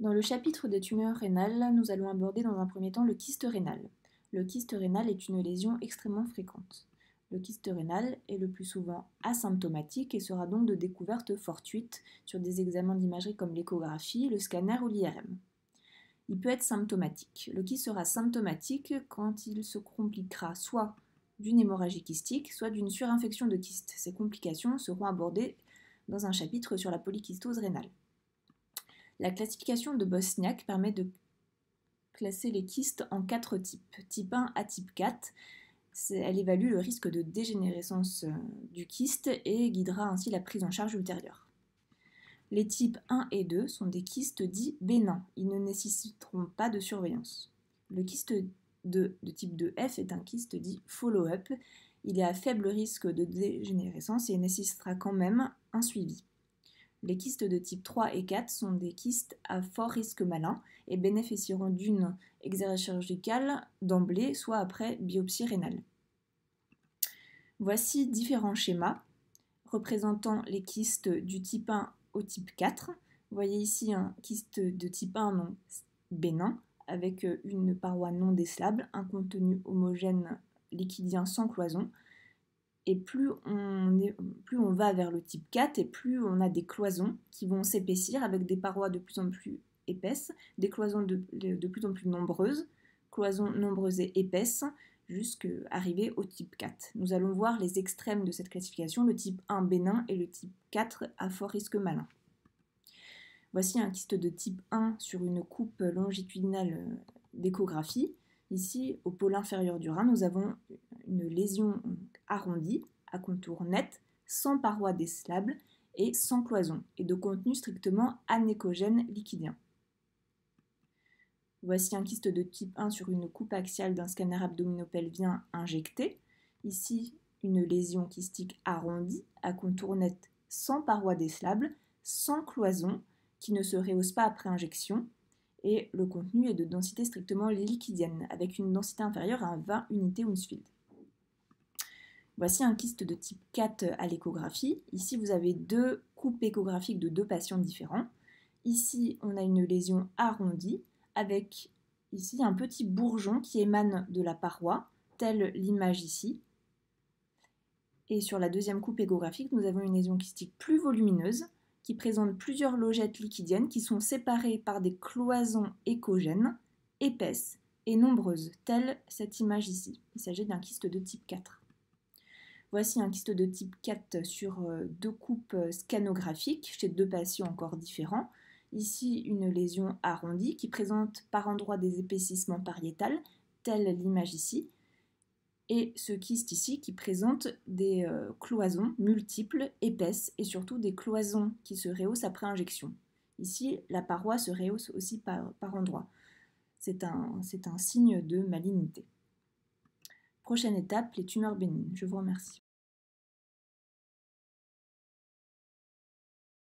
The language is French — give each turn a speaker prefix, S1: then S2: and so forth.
S1: Dans le chapitre des tumeurs rénales, nous allons aborder dans un premier temps le kyste rénal. Le kyste rénal est une lésion extrêmement fréquente. Le kyste rénal est le plus souvent asymptomatique et sera donc de découverte fortuite sur des examens d'imagerie comme l'échographie, le scanner ou l'IRM. Il peut être symptomatique. Le kyste sera symptomatique quand il se compliquera soit d'une hémorragie kystique, soit d'une surinfection de kyste. Ces complications seront abordées dans un chapitre sur la polykystose rénale. La classification de Bosniak permet de classer les kystes en quatre types, type 1 à type 4. Elle évalue le risque de dégénérescence euh, du kyste et guidera ainsi la prise en charge ultérieure. Les types 1 et 2 sont des kystes dits bénins, ils ne nécessiteront pas de surveillance. Le kyste de type 2F est un kyste dit follow-up, il est à faible risque de dégénérescence et nécessitera quand même un suivi. Les kystes de type 3 et 4 sont des kystes à fort risque malin et bénéficieront d'une exérèse chirurgicale d'emblée, soit après biopsie rénale. Voici différents schémas représentant les kystes du type 1 au type 4. Vous voyez ici un kyste de type 1 non bénin avec une paroi non décelable, un contenu homogène liquidien sans cloison, et plus on, va vers le type 4 et plus on a des cloisons qui vont s'épaissir avec des parois de plus en plus épaisses, des cloisons de, plus en plus nombreuses, cloisons nombreuses et épaisses, jusqu'à arriver au type 4. Nous allons voir les extrêmes de cette classification, le type 1 bénin et le type 4 à fort risque malin. Voici un kyste de type 1 sur une coupe longitudinale euh, d'échographie. Ici, au pôle inférieur du rein, nous avons une lésion arrondi, à contour net, sans parois décelable et sans cloison, et de contenu strictement anécogène liquidien. Voici un kyste de type 1 sur une coupe axiale d'un scanner abdominopelvien injecté. Ici, une lésion kystique arrondie, à contour net, sans parois décelable, sans cloison, qui ne se rehausse pas après injection, et le contenu est de densité strictement liquidienne, avec une densité inférieure à 20 unités Hounsfield. Voici un kyste de type 4 à l'échographie. Ici, vous avez deux coupes échographiques de deux patients différents. Ici, on a une lésion arrondie avec ici un petit bourgeon qui émane de la paroi, telle l'image ici. Et sur la deuxième coupe échographique, nous avons une lésion kystique plus volumineuse qui présente plusieurs logettes liquidiennes qui sont séparées par des cloisons échogènes épaisses et nombreuses, telle cette image ici. Il s'agit d'un kyste de type 4. Voici un kyste de type 4 sur euh, deux coupes euh, scanographiques chez deux patients encore différents. Ici, une lésion arrondie qui présente par endroit des épaississements pariétales, telle l'image ici, et ce kyste ici qui présente des euh, cloisons multiples, épaisses, et surtout des cloisons qui se rehaussent après injection. Ici, la paroi se rehausse aussi par, endroit. C'est un signe de malignité. Prochaine étape, les tumeurs bénignes. Je vous remercie.